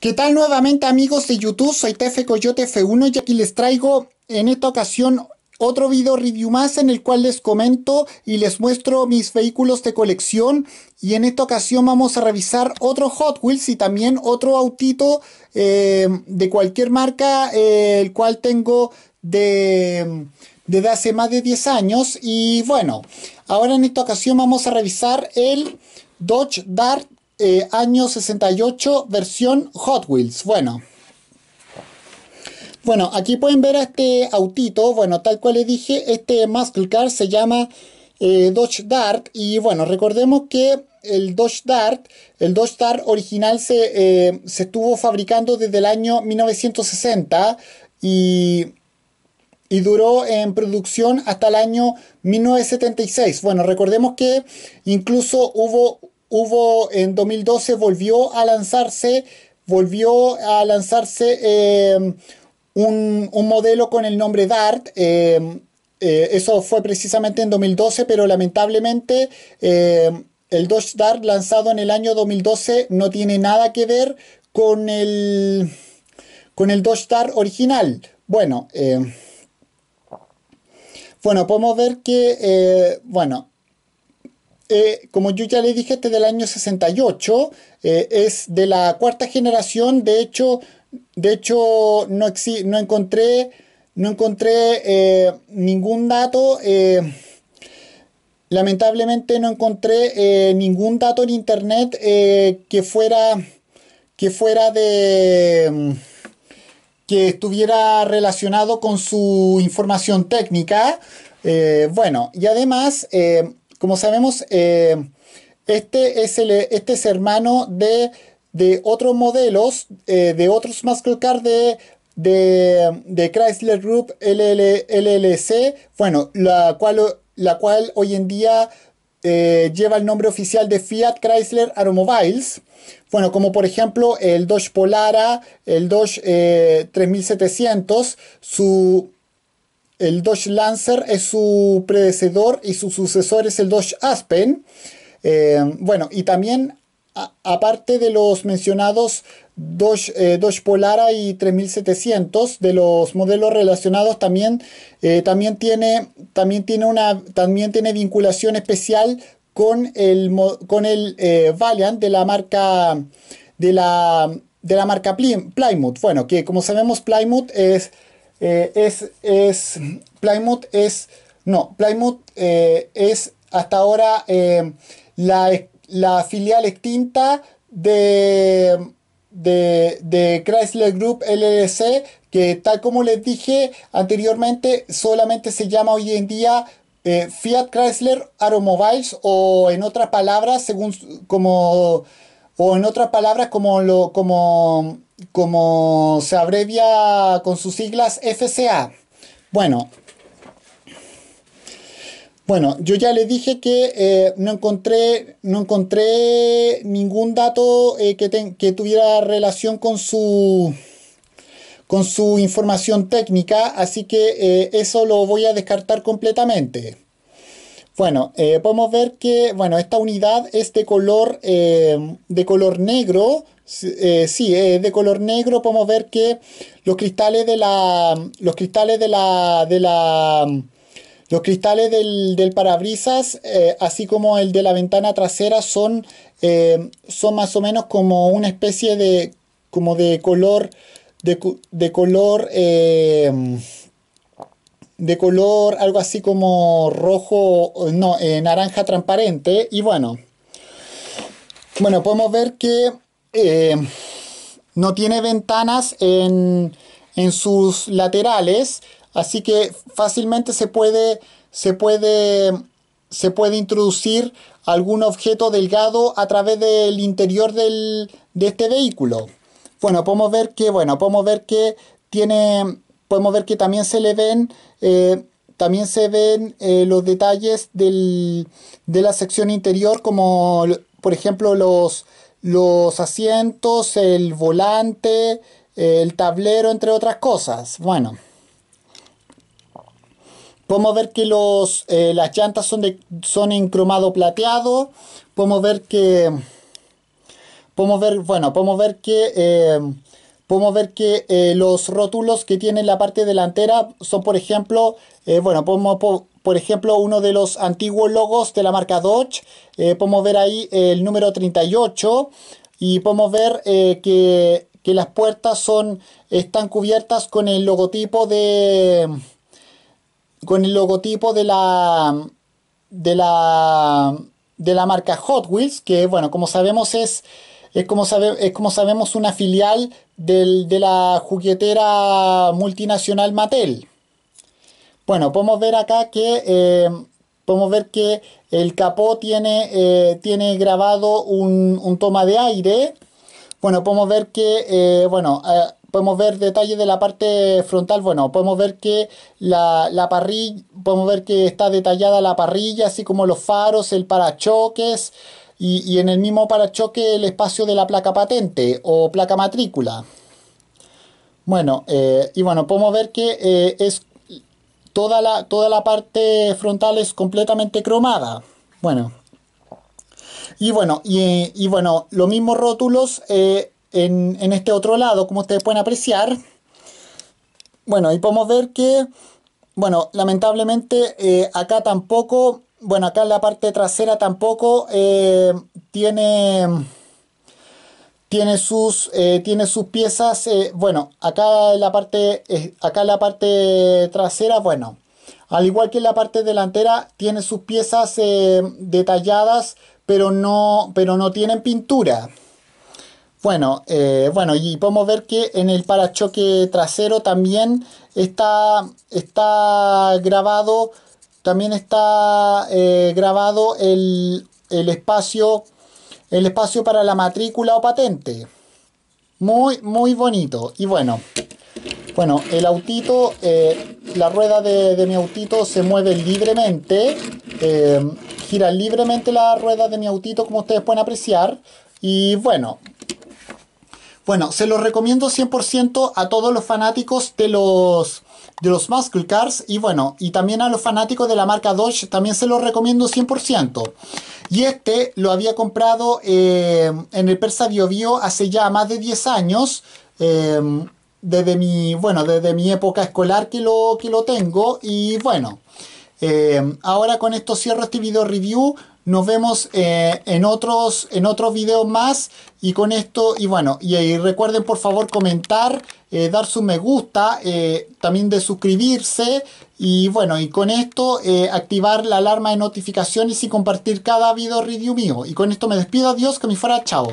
¿Qué tal nuevamente amigos de YouTube? Soy TF Coyote F1 y aquí les traigo en esta ocasión otro video review más en el cual les comento y les muestro mis vehículos de colección y en esta ocasión vamos a revisar otro Hot Wheels y también otro autito eh, de cualquier marca eh, el cual tengo de desde hace más de 10 años y bueno ahora en esta ocasión vamos a revisar el Dodge Dart eh, año 68, versión Hot Wheels. Bueno. Bueno, aquí pueden ver a este autito. Bueno, tal cual le dije, este Muscle Car se llama eh, Dodge Dart. Y bueno, recordemos que el Dodge Dart, el Dodge Dart original se, eh, se estuvo fabricando desde el año 1960 y, y, duró en producción hasta el año 1976. Bueno, recordemos que incluso hubo hubo en 2012 volvió a lanzarse, volvió a lanzarse em, un, modelo con el nombre DART. Em, eh, eso fue precisamente en 2012, pero lamentablemente em, el Dodge Dart lanzado en el año 2012 no tiene nada que ver con el, con el Dodge Dart original. Bueno, bueno, podemos ver que, eh, bueno, eh, como yo ya le dije, este del año 68, eh, es de la cuarta generación, de hecho, de hecho no, no encontré, no encontré eh, ningún dato, lamentablemente no encontré ningún dato en internet que fuera, que fuera de que estuviera relacionado con su información técnica. bueno, y además, como sabemos, eh, este, es este es hermano de, otros modelos, de otros eh, muscle car de, Chrysler Group LLC, bueno, la cual, la cual hoy en día eh, lleva el nombre oficial de Fiat Chrysler Automobiles. Bueno, como por ejemplo el Dodge Polara, el Dodge 3700, su el Dodge Lancer es su predecesor y su sucesor es el Dodge Aspen. Eh, bueno, y también, aparte de los mencionados Dodge, eh, Polara y 3700, de los modelos relacionados, también, eh, también, tiene, también, tiene, una, también tiene vinculación especial con el, con el Valiant de la marca, de la, de la marca Plymouth. Bueno, que como sabemos, Plymouth es eh, es, es, Plymouth es, no, Plymouth eh, es hasta ahora eh, la, filial extinta de, de, de Chrysler Group LLC, que tal como les dije anteriormente, solamente se llama hoy en día Fiat Chrysler Automobiles o en otras palabras, según como o en otras palabras, como, lo, como, como se abrevia con sus siglas FCA. Bueno, bueno, yo ya le dije que eh, no, encontré, no encontré ningún dato eh, que, tuviera relación con su, con su información técnica, así que eh, eso lo voy a descartar completamente. Bueno, eh, podemos ver que bueno, esta unidad es de color, eh, de color negro. Eh, sí, es de color negro. Podemos ver que los cristales de la. Los cristales de la. De la los cristales del, del parabrisas, así como el de la ventana trasera, son, son más o menos como una especie de. como de color. de, de color de color algo así como rojo, no, eh, naranja transparente. Y bueno, bueno, podemos ver que eh, no tiene ventanas en, en, sus laterales, así que fácilmente se puede, se puede, se puede introducir algún objeto delgado a través del interior de este vehículo. Bueno, podemos ver que, bueno, podemos ver que tiene podemos ver que también se le ven, eh, también se ven eh, los detalles de la sección interior, como por ejemplo los, los asientos, el volante, el tablero, entre otras cosas. Bueno. Podemos ver que los, eh, las llantas son, de, son en cromado plateado. Podemos ver que. Podemos ver, bueno, podemos ver que podemos ver que eh, los rótulos que tiene la parte delantera son, por ejemplo, eh, bueno, podemos, por ejemplo, uno de los antiguos logos de la marca Dodge. Eh, podemos ver ahí el número 38 y podemos ver que, que, las puertas son, están cubiertas con el logotipo de... con el logotipo de la... de la... de la marca Hot Wheels, que bueno, como sabemos es es como, es como sabemos una filial de la juguetera multinacional Mattel. Bueno, podemos ver acá que... Eh, podemos ver que el capó tiene, eh, tiene grabado un, toma de aire. Bueno, podemos ver que, eh, bueno, podemos ver detalles de la parte frontal. Bueno, podemos ver que la, parrilla, podemos ver que está detallada la parrilla, así como los faros, el parachoques y, en el mismo parachoque el espacio de la placa patente o placa matrícula. Bueno, eh, y bueno, podemos ver que eh, es toda la, toda la parte frontal es completamente cromada. Bueno, y bueno, y, bueno, los mismos rótulos eh, en, en, este otro lado, como ustedes pueden apreciar. Bueno, y podemos ver que, bueno, lamentablemente acá tampoco bueno, acá en la parte trasera tampoco eh, tiene, tiene, sus, eh, tiene sus piezas. Eh, bueno, acá en, la parte, acá la parte trasera, bueno, al igual que en la parte delantera, tiene sus piezas detalladas, pero no, pero no tienen pintura. Bueno, bueno, y podemos ver que en el parachoque trasero también está, está grabado también está eh, grabado el, espacio, el espacio para la matrícula o patente. Muy, muy bonito. Y bueno, bueno, el autito, eh, la rueda de, mi autito se mueve libremente, eh, gira libremente la rueda de mi autito como ustedes pueden apreciar. Y bueno, bueno, se los recomiendo 100% a todos los fanáticos de los de los Muscle Cars y bueno, y también a los fanáticos de la marca Dodge también se los recomiendo 100%. Y este lo había comprado eh, en el Persa Bio, hace ya más de 10 años. Eh, desde mi, bueno, desde mi época escolar que lo, que lo tengo y bueno, eh, ahora con esto cierro este video review. Nos vemos eh, en, otros, en videos más. Y con esto, y bueno, y, ahí recuerden por favor comentar, eh, dar su me gusta, eh, también de suscribirse. Y bueno, y con esto activar la alarma de notificaciones y compartir cada video review mío. Y con esto me despido, adiós, que me fuera, chao.